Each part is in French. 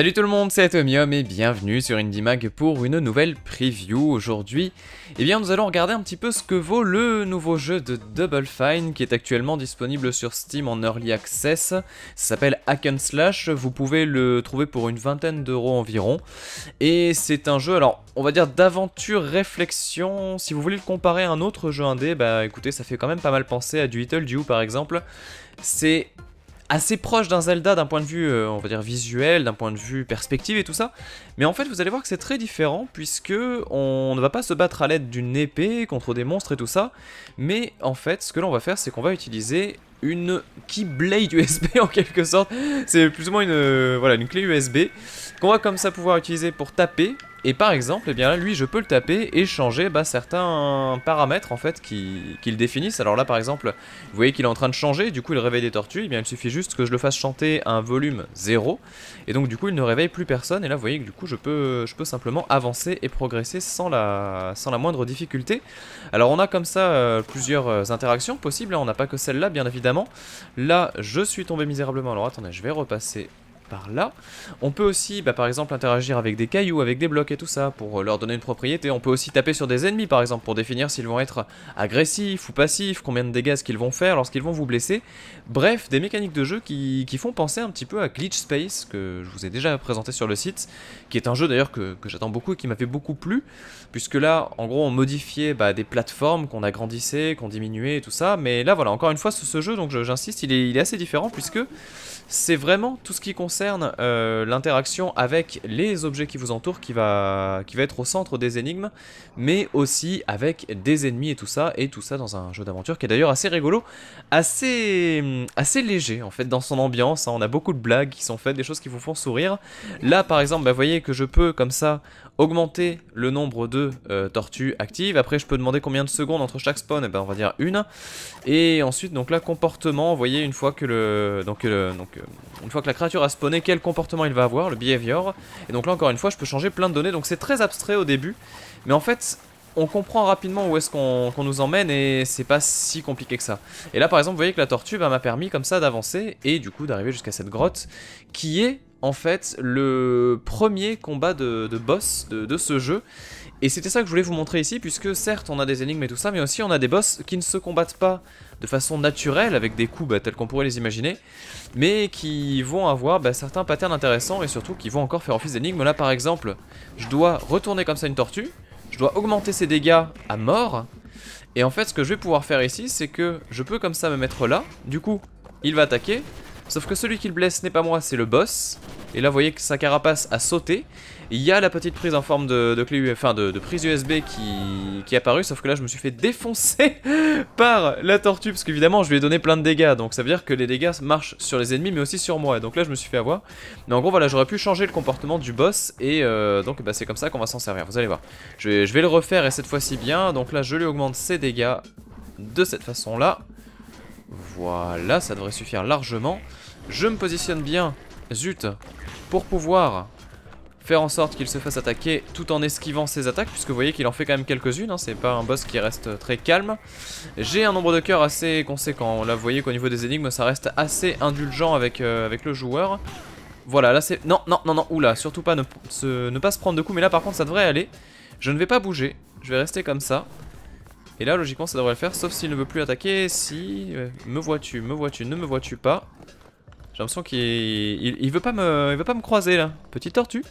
Salut tout le monde, c'est Atomium et bienvenue sur IndieMag pour une nouvelle preview aujourd'hui. Eh bien nous allons regarder un petit peu ce que vaut le nouveau jeu de Double Fine qui est actuellement disponible sur Steam en Early Access. Ça s'appelle Hack Slash, vous pouvez le trouver pour une vingtaine d'euros environ. Et c'est un jeu, alors on va dire d'aventure réflexion, si vous voulez le comparer à un autre jeu indé, bah écoutez ça fait quand même pas mal penser à du Little par exemple. C'est assez proche d'un Zelda d'un point de vue, euh, on va dire, visuel, d'un point de vue perspective et tout ça. Mais en fait, vous allez voir que c'est très différent, puisque on ne va pas se battre à l'aide d'une épée contre des monstres et tout ça. Mais en fait, ce que l'on va faire, c'est qu'on va utiliser une keyblade USB en quelque sorte. C'est plus ou moins une, euh, voilà, une clé USB qu'on va comme ça pouvoir utiliser pour taper et par exemple, eh bien là, lui, je peux le taper et changer bah, certains paramètres en fait qu'il définisse. définissent. Alors là, par exemple, vous voyez qu'il est en train de changer, du coup, il réveille des tortues. Eh bien, il suffit juste que je le fasse chanter un volume 0. Et donc, du coup, il ne réveille plus personne. Et là, vous voyez que du coup, je peux, je peux simplement avancer et progresser sans la, sans la moindre difficulté. Alors, on a comme ça euh, plusieurs euh, interactions possibles. Hein. On n'a pas que celle-là, bien évidemment. Là, je suis tombé misérablement. Alors, attendez, je vais repasser par là. On peut aussi, bah, par exemple, interagir avec des cailloux, avec des blocs et tout ça, pour euh, leur donner une propriété. On peut aussi taper sur des ennemis, par exemple, pour définir s'ils vont être agressifs ou passifs, combien de dégâts qu'ils vont faire lorsqu'ils vont vous blesser. Bref, des mécaniques de jeu qui, font penser un petit peu à Glitch Space, que je vous ai déjà présenté sur le site, qui est un jeu d'ailleurs que, j'attends beaucoup et qui m'avait beaucoup plu, puisque là, en gros, on modifiait bah, des plateformes qu'on agrandissait, qu'on diminuait et tout ça. Mais là, voilà, encore une fois, ce, jeu, donc j'insiste, il est assez différent, puisque c'est vraiment tout ce qui concerne euh, l'interaction avec les objets qui vous entourent qui va, qui va être au centre des énigmes, mais aussi avec des ennemis et tout ça, et tout ça dans un jeu d'aventure qui est d'ailleurs assez rigolo, assez, assez léger en fait dans son ambiance, hein. on a beaucoup de blagues qui sont faites, des choses qui vous font sourire. Là par exemple, vous bah, voyez que je peux comme ça augmenter le nombre de euh, tortues actives, après je peux demander combien de secondes entre chaque spawn, et bah, on va dire une, et ensuite donc là comportement, vous voyez une fois que le... le, euh, euh, une fois que la créature a spawné, quel comportement il va avoir, le behavior. Et donc là, encore une fois, je peux changer plein de données. Donc c'est très abstrait au début. Mais en fait, on comprend rapidement où est-ce qu'on nous emmène et c'est pas si compliqué que ça. Et là par exemple vous voyez que la tortue bah, m'a permis comme ça d'avancer et du coup d'arriver jusqu'à cette grotte qui est en fait le premier combat de, boss de, de, ce jeu et c'était ça que je voulais vous montrer ici, puisque certes on a des énigmes et tout ça, mais aussi on a des boss qui ne se combattent pas de façon naturelle, avec des coups bah, tels qu'on pourrait les imaginer, mais qui vont avoir bah, certains patterns intéressants, et surtout qui vont encore faire office d'énigmes. Là par exemple, je dois retourner comme ça une tortue, je dois augmenter ses dégâts à mort, et en fait ce que je vais pouvoir faire ici, c'est que je peux comme ça me mettre là, du coup il va attaquer, Sauf que celui qui le blesse n'est pas moi, c'est le boss. Et là, vous voyez que sa carapace a sauté. Il y a la petite prise en forme de, clé, enfin de, prise USB qui, qui est apparue, sauf que là, je me suis fait défoncer par la tortue, parce qu'évidemment, je lui ai donné plein de dégâts. Donc ça veut dire que les dégâts marchent sur les ennemis, mais aussi sur moi. Et donc là, je me suis fait avoir. Mais en gros, voilà, j'aurais pu changer le comportement du boss. Et euh, donc, bah, c'est comme ça qu'on va s'en servir. Vous allez voir. Je vais, je vais le refaire, et cette fois-ci bien. Donc là, je lui augmente ses dégâts de cette façon-là. Voilà, ça devrait suffire largement. Je me positionne bien, zut, pour pouvoir faire en sorte qu'il se fasse attaquer tout en esquivant ses attaques, puisque vous voyez qu'il en fait quand même quelques-unes, hein. c'est pas un boss qui reste très calme. J'ai un nombre de cœurs assez conséquent, là vous voyez qu'au niveau des énigmes ça reste assez indulgent avec, euh, avec le joueur. Voilà, là c'est... Non, non, non, non, oula, surtout pas ne, ne pas se prendre de coups, mais là par contre ça devrait aller. Je ne vais pas bouger, je vais rester comme ça. Et là logiquement ça devrait le faire, sauf s'il ne veut plus attaquer, si... Euh, me vois-tu, me vois-tu, ne me vois-tu pas j'ai l'impression qu'il veut pas me, veut pas me croiser là. Petite tortue.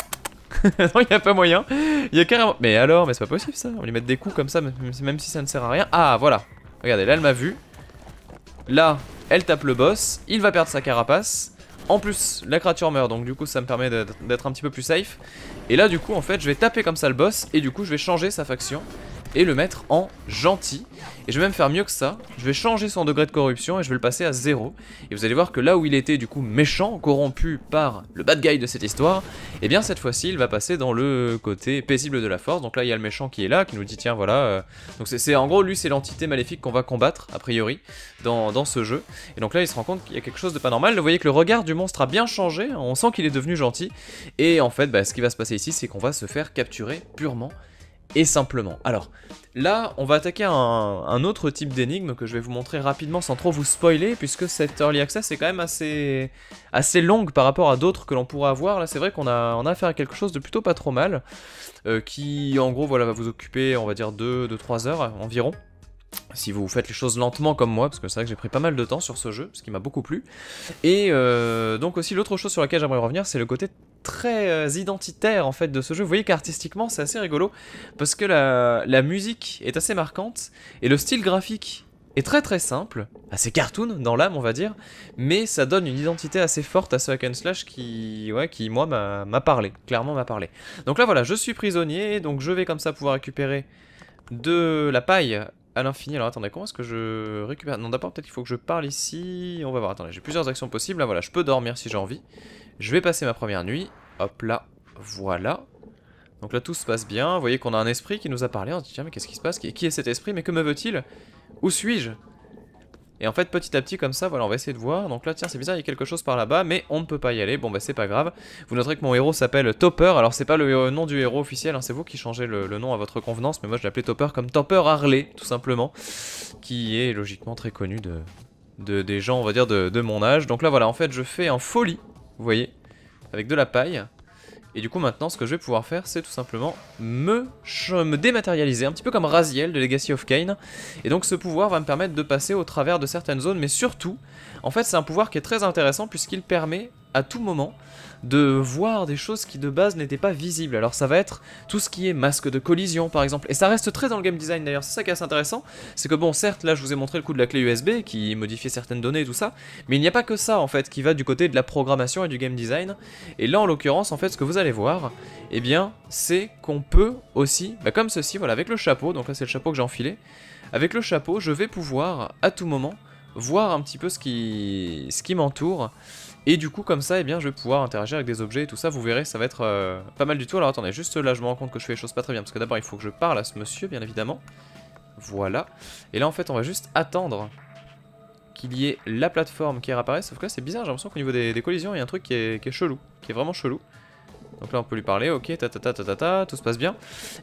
non, il n'y a pas moyen. y Mais alors, mais c'est pas possible ça. On lui met des coups comme ça, même si ça ne sert à rien. Ah, voilà. Regardez, là, elle m'a vu. Là, elle tape le boss. Il va perdre sa carapace. En plus, la créature meurt, donc du coup, ça me permet d'être un petit peu plus safe. Et là, du coup, en fait, je vais taper comme ça le boss. Et du coup, je vais changer sa faction et le mettre en gentil. Et je vais même faire mieux que ça, je vais changer son degré de corruption et je vais le passer à 0. Et vous allez voir que là où il était du coup méchant, corrompu par le bad guy de cette histoire, et eh bien cette fois-ci il va passer dans le côté paisible de la force. Donc là il y a le méchant qui est là, qui nous dit tiens voilà... Euh, donc c'est en gros lui c'est l'entité maléfique qu'on va combattre a priori dans, dans, ce jeu. Et donc là il se rend compte qu'il y a quelque chose de pas normal. Vous voyez que le regard du monstre a bien changé, hein. on sent qu'il est devenu gentil. Et en fait bah, ce qui va se passer ici c'est qu'on va se faire capturer purement et simplement. Alors, là, on va attaquer un, un autre type d'énigme que je vais vous montrer rapidement sans trop vous spoiler, puisque cette Early Access est quand même assez, assez longue par rapport à d'autres que l'on pourrait avoir. Là, c'est vrai qu'on a, affaire à quelque chose de plutôt pas trop mal, euh, qui, en gros, voilà, va vous occuper, on va dire, 2-3 heures environ si vous faites les choses lentement comme moi, parce que c'est vrai que j'ai pris pas mal de temps sur ce jeu, ce qui m'a beaucoup plu. Et euh, donc aussi l'autre chose sur laquelle j'aimerais revenir, c'est le côté très euh, identitaire en fait de ce jeu. Vous voyez qu'artistiquement c'est assez rigolo, parce que la, la musique est assez marquante, et le style graphique est très très simple, assez cartoon dans l'âme on va dire, mais ça donne une identité assez forte à ce hack slash qui, ouais, qui moi m'a parlé, clairement m'a parlé. Donc là voilà, je suis prisonnier, donc je vais comme ça pouvoir récupérer de la paille à l'infini. Alors attendez, comment est-ce que je récupère Non, d'abord peut-être qu'il faut que je parle ici. On va voir, attendez, j'ai plusieurs actions possibles. Là, voilà, je peux dormir si j'ai envie. Je vais passer ma première nuit. Hop là, voilà. Donc là, tout se passe bien. Vous voyez qu'on a un esprit qui nous a parlé. On se dit, tiens, mais qu'est-ce qui se passe Qui est cet esprit Mais que me veut-il Où suis-je et en fait, petit à petit, comme ça, voilà, on va essayer de voir. Donc là, tiens, c'est bizarre, il y a quelque chose par là-bas, mais on ne peut pas y aller. Bon, bah, c'est pas grave. Vous noterez que mon héros s'appelle Topper. Alors, c'est pas le euh, nom du héros officiel, hein, c'est vous qui changez le, nom à votre convenance, mais moi, je l'appelais Topper comme Topper Harley, tout simplement, qui est logiquement très connu de, des gens, on va dire, de, de mon âge. Donc là, voilà, en fait, je fais en folie, vous voyez, avec de la paille. Et du coup maintenant ce que je vais pouvoir faire c'est tout simplement me, dématérialiser, un petit peu comme Raziel de Legacy of Kain. Et donc ce pouvoir va me permettre de passer au travers de certaines zones, mais surtout, en fait c'est un pouvoir qui est très intéressant puisqu'il permet à tout moment de voir des choses qui de base n'étaient pas visibles. Alors ça va être tout ce qui est masque de collision par exemple, et ça reste très dans le game design d'ailleurs, c'est ça qui est assez intéressant, c'est que bon certes là je vous ai montré le coup de la clé USB qui modifiait certaines données et tout ça, mais il n'y a pas que ça en fait qui va du côté de la programmation et du game design, et là en l'occurrence en fait ce que vous allez voir, eh bien c'est qu'on peut aussi, bah, comme ceci voilà avec le chapeau, donc là c'est le chapeau que j'ai enfilé, avec le chapeau je vais pouvoir à tout moment voir un petit peu ce qui, ce qui m'entoure. Et du coup, comme ça, et eh bien, je vais pouvoir interagir avec des objets et tout ça. Vous verrez, ça va être euh, pas mal du tout. Alors attendez, juste là, je me rends compte que je fais les choses pas très bien. Parce que d'abord, il faut que je parle à ce monsieur, bien évidemment. Voilà. Et là, en fait, on va juste attendre qu'il y ait la plateforme qui réapparaisse. Sauf que là, c'est bizarre, j'ai l'impression qu'au niveau des, collisions, il y a un truc qui est chelou. Qui est vraiment chelou. Donc là on peut lui parler, ok, ta ta ta ta ta, ta tout se passe bien.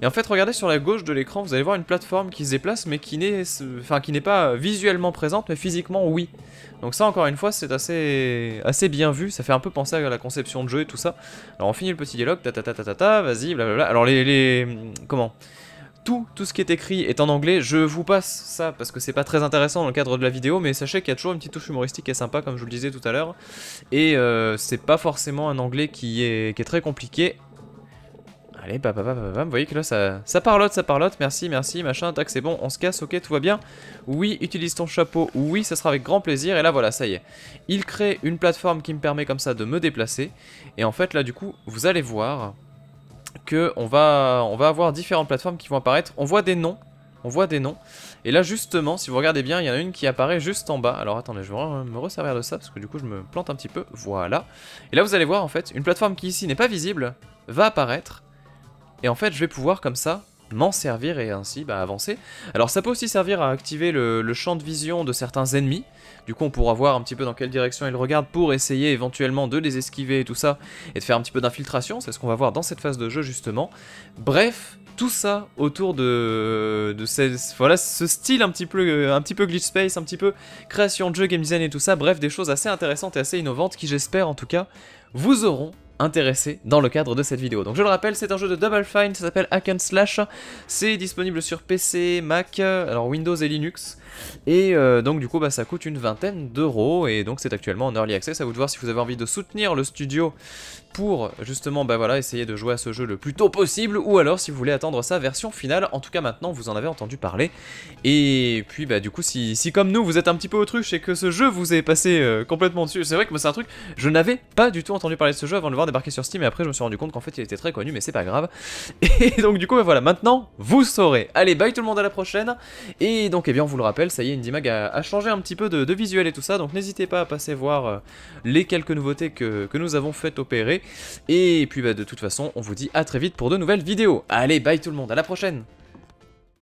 Et en fait regardez sur la gauche de l'écran, vous allez voir une plateforme qui se déplace mais qui n'est enfin, qui pas visuellement présente mais physiquement oui. Donc ça encore une fois c'est assez, assez bien vu, ça fait un peu penser à la conception de jeu et tout ça. Alors on finit le petit dialogue, ta ta ta ta ta, ta vas-y, blablabla. Alors les, les... comment tout, ce qui est écrit est en anglais, je vous passe ça parce que c'est pas très intéressant dans le cadre de la vidéo, mais sachez qu'il y a toujours une petite touche humoristique et sympa comme je vous le disais tout à l'heure, et euh, c'est pas forcément un anglais qui est, très compliqué. Allez, bah, bah, bah, bah, vous voyez que là ça, ça parlote, ça parlote, merci, merci, machin, tac, c'est bon, on se casse, ok, tout va bien. Oui, utilise ton chapeau, oui, ça sera avec grand plaisir, et là voilà, ça y est. Il crée une plateforme qui me permet comme ça de me déplacer, et en fait là du coup, vous allez voir, que on va, on va avoir différentes plateformes qui vont apparaître. On voit des noms, on voit des noms. Et là justement, si vous regardez bien, il y en a une qui apparaît juste en bas. Alors attendez, je vais me resservir de ça parce que du coup je me plante un petit peu. Voilà. Et là vous allez voir en fait, une plateforme qui ici n'est pas visible va apparaître. Et en fait je vais pouvoir comme ça m'en servir et ainsi bah, avancer. Alors ça peut aussi servir à activer le, champ de vision de certains ennemis, du coup on pourra voir un petit peu dans quelle direction ils regardent pour essayer éventuellement de les esquiver et tout ça, et de faire un petit peu d'infiltration, c'est ce qu'on va voir dans cette phase de jeu justement. Bref, tout ça autour de, de ce style un petit, peu, euh, un petit peu glitch space, un petit peu création de jeu, game design et tout ça, bref des choses assez intéressantes et assez innovantes qui j'espère en tout cas vous auront intéressé dans le cadre de cette vidéo. Donc je le rappelle, c'est un jeu de Double Fine, ça s'appelle Hack and Slash, c'est disponible sur PC, Mac, euh, alors Windows et Linux, et euh, donc du coup bah, ça coûte une vingtaine d'euros et donc c'est actuellement en early access. À vous de voir si vous avez envie de soutenir le studio pour justement bah voilà essayer de jouer à ce jeu le plus tôt possible ou alors si vous voulez attendre sa version finale. En tout cas maintenant vous en avez entendu parler. Et puis bah du coup si, si comme nous vous êtes un petit peu autruche et que ce jeu vous est passé euh, complètement dessus, c'est vrai que moi c'est un truc je n'avais pas du tout entendu parler de ce jeu avant de le voir débarquer sur Steam et après je me suis rendu compte qu'en fait il était très connu mais c'est pas grave. Et donc du coup bah, voilà maintenant vous saurez. Allez bye tout le monde à la prochaine et donc eh bien on vous le rappelle ça y est, IndieMag a, a changé un petit peu de, visuel et tout ça, donc n'hésitez pas à passer voir euh, les quelques nouveautés que, nous avons fait opérer. Et puis bah, de toute façon, on vous dit à très vite pour de nouvelles vidéos. Allez, bye tout le monde, à la prochaine